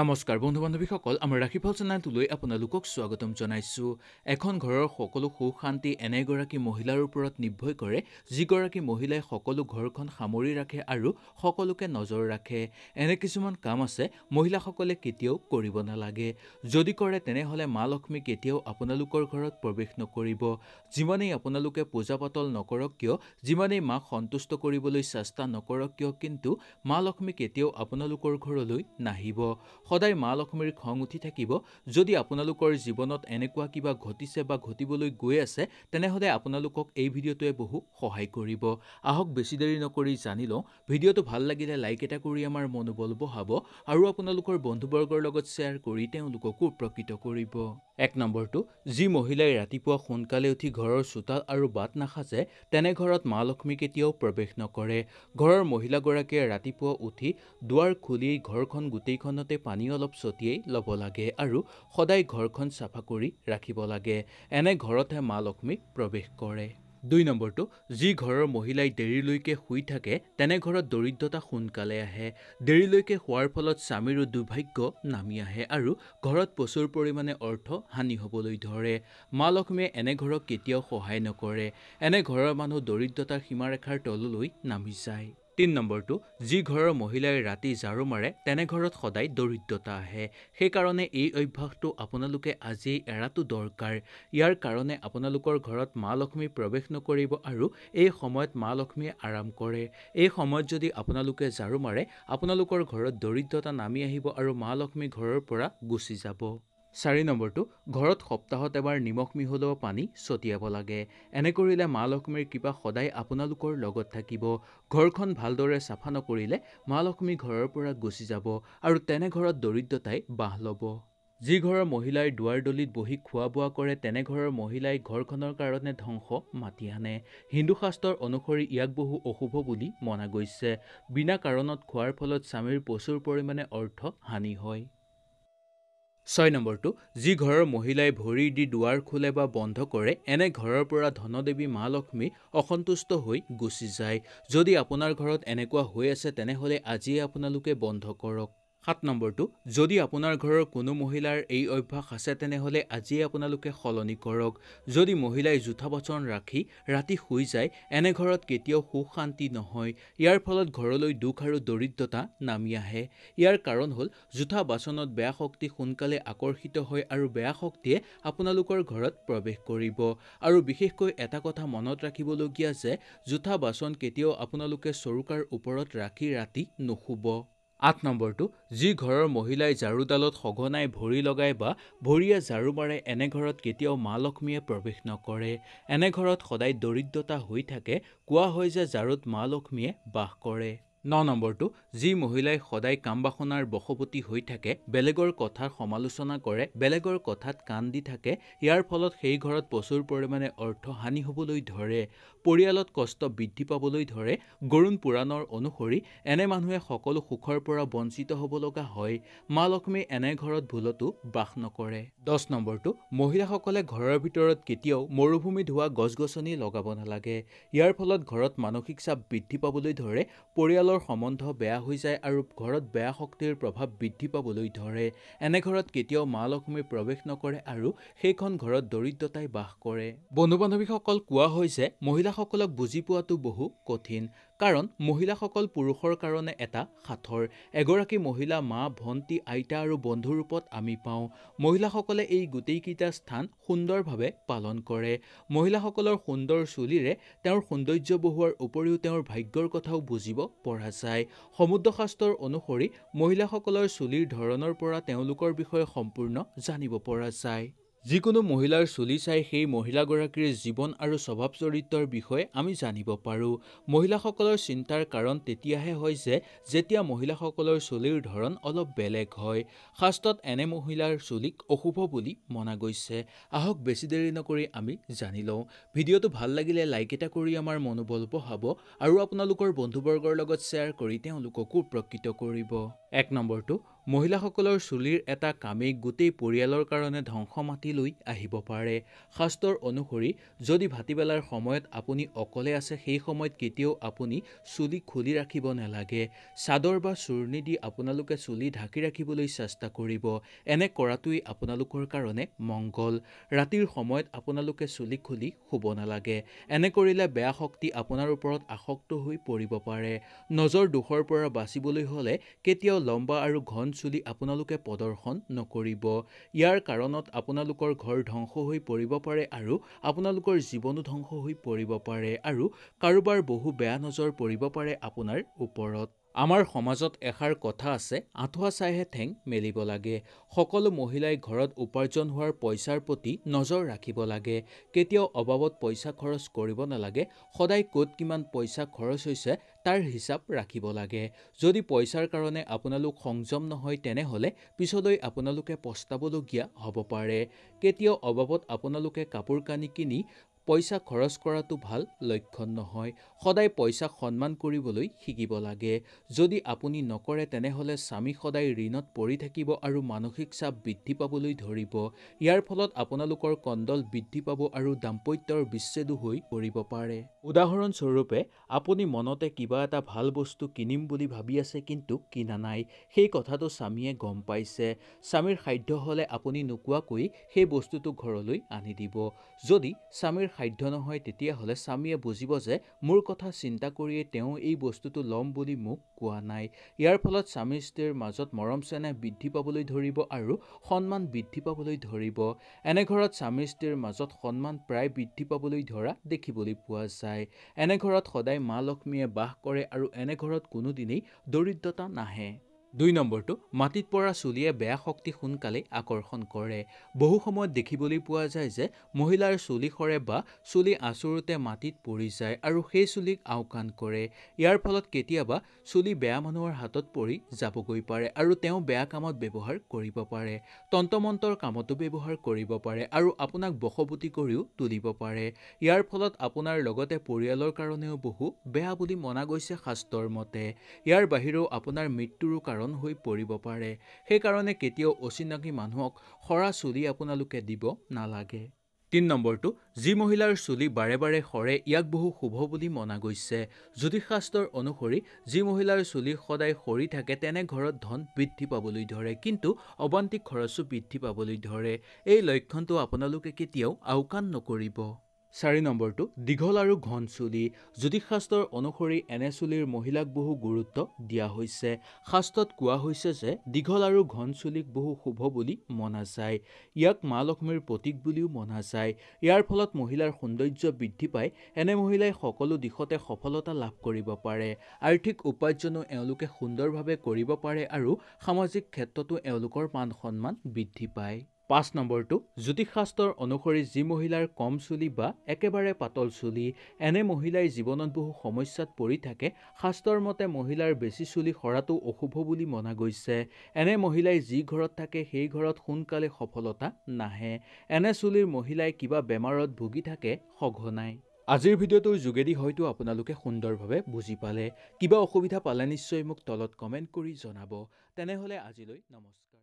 নমস্কাৰ বন্ধু বান্ধৱীসকল আমাৰ ৰাশিফল চেনেলটোলৈ আপোনালোকক স্বাগতম জনাইছোঁ এখন ঘৰৰ সকলো সুখ শান্তি এনেগৰাকী মহিলাৰ ওপৰত নিৰ্ভয় কৰে যিগৰাকী মহিলাই সকলো ঘৰখন সামৰি ৰাখে আৰু সকলোকে নজৰ ৰাখে এনে কিছুমান কাম আছে মহিলাসকলে কেতিয়াও কৰিব নালাগে যদি কৰে তেনেহ'লে মা লক্ষ্মী কেতিয়াও আপোনালোকৰ ঘৰত প্ৰৱেশ নকৰিব যিমানেই আপোনালোকে পূজা পাতল নকৰক কিয় যিমানেই মাক সন্তুষ্ট কৰিবলৈ চেষ্টা নকৰক কিয় কিন্তু মা লক্ষ্মী কেতিয়াও আপোনালোকৰ ঘৰলৈ নাহিব সদায় মা লক্ষ্মীৰ খং উঠি থাকিব যদি আপোনালোকৰ জীৱনত এনেকুৱা কিবা ঘটিছে বা ঘটিবলৈ গৈ আছে তেনেহ'লে আপোনালোকক এই ভিডিঅ'টোৱে বহু সহায় কৰিব আহক বেছি দেৰি নকৰি জানি লওঁ ভিডিঅ'টো ভাল লাগিলে লাইক এটা কৰি আমাৰ মনোবল বঢ়াব আৰু আপোনালোকৰ বন্ধুবৰ্গৰ লগত শ্বেয়াৰ কৰি তেওঁলোককো উপকৃত কৰিব এক নম্বৰটো যি মহিলাই ৰাতিপুৱা সোনকালে উঠি ঘৰৰ চোতাল আৰু বাট নাসাজে তেনে ঘৰত মা লক্ষ্মী কেতিয়াও প্ৰৱেশ নকৰে ঘৰৰ মহিলাগৰাকীয়ে ৰাতিপুৱা উঠি দুৱাৰ খুলি ঘৰখন গোটেইখনতে পানী অলপ ছটিয়াই ল'ব লাগে আৰু সদায় ঘৰখন চাফা কৰি ৰাখিব লাগে এনে ঘৰতহে মা লক্ষ্মীক প্ৰৱেশ কৰে দুই নম্বৰটো যি ঘৰৰ মহিলাই দেৰিলৈকে শুই থাকে তেনে ঘৰত দৰিদ্ৰতা সোনকালে আহে দেৰিলৈকে শোৱাৰ ফলত স্বামীৰো দুৰ্ভাগ্য নামি আহে আৰু ঘৰত প্ৰচুৰ পৰিমাণে অৰ্থ হানি হ'বলৈ ধৰে মা লক্ষ্মীয়ে এনে ঘৰক কেতিয়াও সহায় নকৰে এনে ঘৰৰ মানুহ দৰিদ্ৰতাৰ সীমাৰেখাৰ তললৈ নামি যায় তিনি নম্বৰটো যি ঘৰৰ মহিলাই ৰাতি ঝাৰু মাৰে তেনে ঘৰত সদায় দৰিদ্ৰতা আহে সেইকাৰণে এই অভ্যাসটো আপোনালোকে আজিয়েই এৰাটো দৰকাৰ ইয়াৰ কাৰণে আপোনালোকৰ ঘৰত মা লক্ষ্মী প্ৰৱেশ নকৰিব আৰু এই সময়ত মা লক্ষ্মীয়ে আৰাম কৰে এই সময়ত যদি আপোনালোকে ঝাৰু মাৰে আপোনালোকৰ ঘৰত দৰিদ্ৰতা নামি আহিব আৰু মা লক্ষ্মী ঘৰৰ পৰা গুচি যাব চাৰি নম্বৰটো ঘৰত সপ্তাহত এবাৰ নিমখ মিহলোৱ পানী ছটিয়াব লাগে এনে কৰিলে মা লক্ষ্মীৰ কৃপা সদায় আপোনালোকৰ লগত থাকিব ঘৰখন ভালদৰে চাফা নকৰিলে মা লক্ষ্মী ঘৰৰ পৰা গুচি যাব আৰু তেনে ঘৰত দৰিদ্ৰতাই বাঁহ ল'ব যি ঘৰৰ মহিলাই দুৱাৰ দলিত বহি খোৱা বোৱা কৰে তেনে ঘৰৰ মহিলাই ঘৰখনৰ কাৰণে ধ্বংস মাতি আনে হিন্দু শাস্ত্ৰৰ অনুসৰি ইয়াক বহু অশুভ বুলি মনা গৈছে বিনা কাৰণত খোৱাৰ ফলত স্বামীৰ প্ৰচুৰ পৰিমাণে অৰ্থ হানি হয় ছয় নম্বৰটো যি ঘৰৰ মহিলাই ভৰি দি দুৱাৰ খোলে বা বন্ধ কৰে এনে ঘৰৰ পৰা ধনদেৱী মা লক্ষ্মী অসন্তুষ্ট হৈ গুচি যায় যদি আপোনাৰ ঘৰত এনেকুৱা হৈ আছে তেনেহ'লে আজিয়ে আপোনালোকে বন্ধ কৰক সাত নম্বৰটো যদি আপোনাৰ ঘৰৰ কোনো মহিলাৰ এই অভ্যাস আছে তেনেহ'লে আজিয়ে আপোনালোকে সলনি কৰক যদি মহিলাই জোঠা বচন ৰাখি ৰাতি শুই যায় এনে ঘৰত কেতিয়াও সুখ শান্তি নহয় ইয়াৰ ফলত ঘৰলৈ দুখ আৰু দৰিদ্ৰতা নামি আহে ইয়াৰ কাৰণ হ'ল জোঠা বাচনত বেয়া শক্তি সোনকালে আকৰ্ষিত হয় আৰু বেয়া শক্তিয়ে আপোনালোকৰ ঘৰত প্ৰৱেশ কৰিব আৰু বিশেষকৈ এটা কথা মনত ৰাখিবলগীয়া যে জোঠা বাচন কেতিয়াও আপোনালোকে চৰুকাৰ ওপৰত ৰাখি ৰাতি নুশুব আঠ নম্বৰটো যি ঘৰৰ মহিলাই ঝাৰুডালত সঘনাই ভৰি লগায় বা ভৰিয়ে ঝাৰু মাৰে এনে ঘৰত কেতিয়াও মা লক্ষ্মীয়ে প্ৰৱেশ নকৰে এনে ঘৰত সদায় দৰিদ্ৰতা হৈ থাকে কোৱা হয় যে ঝাৰুত মা লক্ষ্মীয়ে বাস কৰে ন নম্বৰটো যি মহিলাই সদায় কাম বাসনাৰ বশৱতী হৈ থাকে বেলেগৰ কথাৰ সমালোচনা কৰে বেলেগৰ কথাত কাণ দি থাকে ইয়াৰ ফলত সেই ঘৰত প্ৰচুৰ পৰিমাণে অৰ্থ হানি হ'বলৈ ধৰে পৰিয়ালত কষ্ট বৃদ্ধি পাবলৈ ধৰে গৰুণ পুৰাণৰ অনুসৰি এনে মানুহে সকলো সুখৰ পৰা বঞ্চিত হ'ব লগা হয় মা লক্ষ্মী এনে ঘৰত ভুলতো বাস নকৰে দহ নম্বৰটো মহিলাসকলে ঘৰৰ ভিতৰত কেতিয়াও মৰুভূমি ধোৱা গছ গছনি লগাব নালাগে ইয়াৰ ফলত ঘৰত মানসিক চাপ বৃদ্ধি পাবলৈ ধৰে পৰিয়ালৰ নিজৰ সম্বন্ধ বেয়া হৈ যায় আৰু ঘৰত বেয়া শক্তিৰ প্ৰভাৱ বৃদ্ধি পাবলৈ ধৰে এনে ঘৰত কেতিয়াও মা লক্ষ্মী প্ৰৱেশ নকৰে আৰু সেইখন ঘৰত দৰিদ্ৰতাই বাস কৰে বন্ধু বান্ধৱীসকল কোৱা হয় যে মহিলাসকলক বুজি পোৱাটো বহু কঠিন কাৰণ মহিলাসকল পুৰুষৰ কাৰণে এটা সাঁথৰ এগৰাকী মহিলা মা ভণ্টী আইতা আৰু বন্ধুৰ ৰূপত আমি পাওঁ মহিলাসকলে এই গোটেইকেইটা স্থান সুন্দৰভাৱে পালন কৰে মহিলাসকলৰ সুন্দৰ চুলিৰে তেওঁৰ সৌন্দৰ্য বহোৱাৰ উপৰিও তেওঁৰ ভাগ্যৰ কথাও বুজিব পৰা যায় সমুদ্ৰশাস্ত্ৰৰ অনুসৰি মহিলাসকলৰ চুলিৰ ধৰণৰ পৰা তেওঁলোকৰ বিষয়ে সম্পূৰ্ণ জানিব পৰা যায় যিকোনো মহিলাৰ চুলি চাই সেই মহিলাগৰাকীৰ জীৱন আৰু স্বভাৱ চৰিত্ৰৰ বিষয়ে আমি জানিব পাৰোঁ মহিলাসকলৰ চিন্তাৰ কাৰণ তেতিয়াহে হয় যে যেতিয়া মহিলাসকলৰ চুলিৰ ধৰণ অলপ বেলেগ হয় শাস্ত্ৰত এনে মহিলাৰ চুলিক অশুভ বুলি মনা গৈছে আহক বেছি দেৰি নকৰি আমি জানি লওঁ ভিডিঅ'টো ভাল লাগিলে লাইক এটা কৰি আমাৰ মনোবল বঢ়াব আৰু আপোনালোকৰ বন্ধুবৰ্গৰ লগত শ্বেয়াৰ কৰি তেওঁলোককো উপকৃত কৰিব এক নম্বৰটো মহিলাসকলৰ চুলিৰ এটা কামেই গোটেই পৰিয়ালৰ কাৰণে ধ্বংস মাতি লৈ আহিব পাৰে শাস্ত্ৰৰ অনুসৰি যদি ভাটিবেলাৰ সময়ত আপুনি অকলে আছে সেই সময়ত কেতিয়াও আপুনি চুলি খুলি ৰাখিব নালাগে চাদৰ বা চূৰ্ণি দি আপোনালোকে চুলি ঢাকি ৰাখিবলৈ চেষ্টা কৰিব এনে কৰাটোৱেই আপোনালোকৰ কাৰণে মংগল ৰাতিৰ সময়ত আপোনালোকে চুলি খুলি শুব নালাগে এনে কৰিলে বেয়া শক্তি আপোনাৰ ওপৰত আসক্ত হৈ পৰিব পাৰে নজৰ দোষৰ পৰা বাচিবলৈ হ'লে কেতিয়াও লম্বা আৰু ঘন চুলি আপোনালোকে প্ৰদৰ্শন নকৰিব ইয়াৰ কাৰণত আপোনালোকৰ ঘৰ ধ্বংস হৈ পৰিব পাৰে আৰু আপোনালোকৰ জীৱনো ধ্বংস হৈ পৰিব পাৰে আৰু কাৰোবাৰ বহু বেয়া নজৰ পৰিব পাৰে আপোনাৰ ওপৰত আমাৰ সমাজত এষাৰ কথা আছে আঁঠুৱা চাইহে ঠেং মেলিব লাগে সকলো মহিলাই ঘৰত উপাৰ্জন হোৱাৰ পইচাৰ প্ৰতি নজৰ ৰাখিব লাগে কেতিয়াও অবাবত পইচা খৰচ কৰিব নালাগে সদায় ক'ত কিমান পইচা খৰচ হৈছে তাৰ হিচাপ ৰাখিব লাগে যদি পইচাৰ কাৰণে আপোনালোক সংযম নহয় তেনেহ'লে পিছলৈ আপোনালোকে পস্তাবলগীয়া হ'ব পাৰে কেতিয়াও অবাবত আপোনালোকে কাপোৰ কানি কিনি পইচা খৰচ কৰাটো ভাল লক্ষণ নহয় সদায় পইচাক সন্মান কৰিবলৈ শিকিব লাগে যদি আপুনি নকৰে তেনেহ'লে স্বামী সদায় ঋণত পৰি থাকিব আৰু মানসিক চাপ বৃদ্ধি পাবলৈ ধৰিব ইয়াৰ ফলত আপোনালোকৰ কণ্ডল বৃদ্ধি পাব আৰু দাম্পত্যৰ বিচ্ছেদো হৈ পৰিব পাৰে উদাহৰণস্বৰূপে আপুনি মনতে কিবা এটা ভাল বস্তু কিনিম বুলি ভাবি আছে কিন্তু কিনা নাই সেই কথাটো স্বামীয়ে গম পাইছে স্বামীৰ সাধ্য হ'লে আপুনি নোকোৱাকৈ সেই বস্তুটো ঘৰলৈ আনি দিব যদি স্বামীৰ সাধ্য নহয় তেতিয়াহ'লে স্বামীয়ে বুজিব যে মোৰ কথা চিন্তা কৰিয়ে তেওঁ এই বস্তুটো ল'ম বুলি মোক কোৱা নাই ইয়াৰ ফলত স্বামী স্ত্ৰীৰ মাজত মৰম চেনেহ বৃদ্ধি পাবলৈ ধৰিব আৰু সন্মান বৃদ্ধি পাবলৈ ধৰিব এনে ঘৰত স্বামী স্ত্ৰীৰ মাজত সন্মান প্ৰায় বৃদ্ধি পাবলৈ ধৰা দেখিবলৈ পোৱা যায় এনে ঘৰত সদায় মা লক্ষ্মীয়ে বাস কৰে আৰু এনে ঘৰত কোনোদিনেই দৰিদ্ৰতা নাহে দুই নম্বৰটো মাটিত পৰা চুলিয়ে বেয়া শক্তি সোনকালেই আকৰ্ষণ কৰে বহু সময়ত দেখিবলৈ পোৱা যায় যে মহিলাৰ চুলি সৰে বা চুলি আঁচোৰোতে মাটিত পৰি যায় আৰু সেই চুলিক আওকাণ কৰে ইয়াৰ ফলত কেতিয়াবা চুলি বেয়া মানুহৰ হাতত পৰি যাবগৈ পাৰে আৰু তেওঁ বেয়া কামত ব্যৱহাৰ কৰিব পাৰে তন্ত্ৰমন্ত্ৰৰ কামতো ব্যৱহাৰ কৰিব পাৰে আৰু আপোনাক বসবতী কৰিও তুলিব পাৰে ইয়াৰ ফলত আপোনাৰ লগতে পৰিয়ালৰ কাৰণেও বহু বেয়া বুলি মনা গৈছে শাস্ত্ৰৰ মতে ইয়াৰ বাহিৰেও আপোনাৰ মৃত্যুৰো কাৰণ কাৰণ হৈ পৰিব পাৰে সেইকাৰণে কেতিয়াও অচিনাকি মানুহক সৰা চুলি আপোনালোকে দিব নালাগে তিনি নম্বৰটো যি মহিলাৰ চুলি বাৰে বাৰে সৰে ইয়াক বহু শুভ বুলি মনা গৈছে জ্যোতিষশাস্ত্ৰ অনুসৰি যি মহিলাৰ চুলি সদায় সৰি থাকে তেনে ঘৰত ধন বৃদ্ধি পাবলৈ ধৰে কিন্তু অবান্তিক খৰচো বৃদ্ধি পাবলৈ ধৰে এই লক্ষণটো আপোনালোকে কেতিয়াও আওকাণ নকৰিব চাৰি নম্বৰটো দীঘল আৰু ঘন চুলি জ্যোতিষশাস্ত্ৰৰ অনুসৰি এনে চুলিৰ মহিলাক বহু গুৰুত্ব দিয়া হৈছে শাস্ত্ৰত কোৱা হৈছে যে দীঘল আৰু ঘন চুলিক বহু শুভ বুলি মনা যায় ইয়াক মা লক্ষ্মীৰ প্ৰতীক বুলিও মনা যায় ইয়াৰ ফলত মহিলাৰ সৌন্দৰ্য বৃদ্ধি পাই এনে মহিলাই সকলো দিশতে সফলতা লাভ কৰিব পাৰে আৰ্থিক উপাৰ্জনো এওঁলোকে সুন্দৰভাৱে কৰিব পাৰে আৰু সামাজিক ক্ষেত্ৰতো এওঁলোকৰ মান সন্মান বৃদ্ধি পায় পাঁচ নম্বৰটো জ্যোতিষশাস্ত্ৰৰ অনুসৰি যি মহিলাৰ কম চুলি বা একেবাৰে পাতল চুলি এনে মহিলাই জীৱনত বহু সমস্যাত পৰি থাকে শাস্ত্ৰৰ মতে মহিলাৰ বেছি চুলি সৰাটো অশুভ বুলি মনা গৈছে এনে মহিলাই যি ঘৰত থাকে সেই ঘৰত সোনকালে সফলতা নাহে এনে চুলিৰ মহিলাই কিবা বেমাৰত ভুগি থাকে সঘনাই আজিৰ ভিডিঅ'টোৰ যোগেদি হয়তো আপোনালোকে সুন্দৰভাৱে বুজি পালে কিবা অসুবিধা পালে নিশ্চয় মোক তলত কমেণ্ট কৰি জনাব তেনেহ'লে আজিলৈ নমস্কাৰ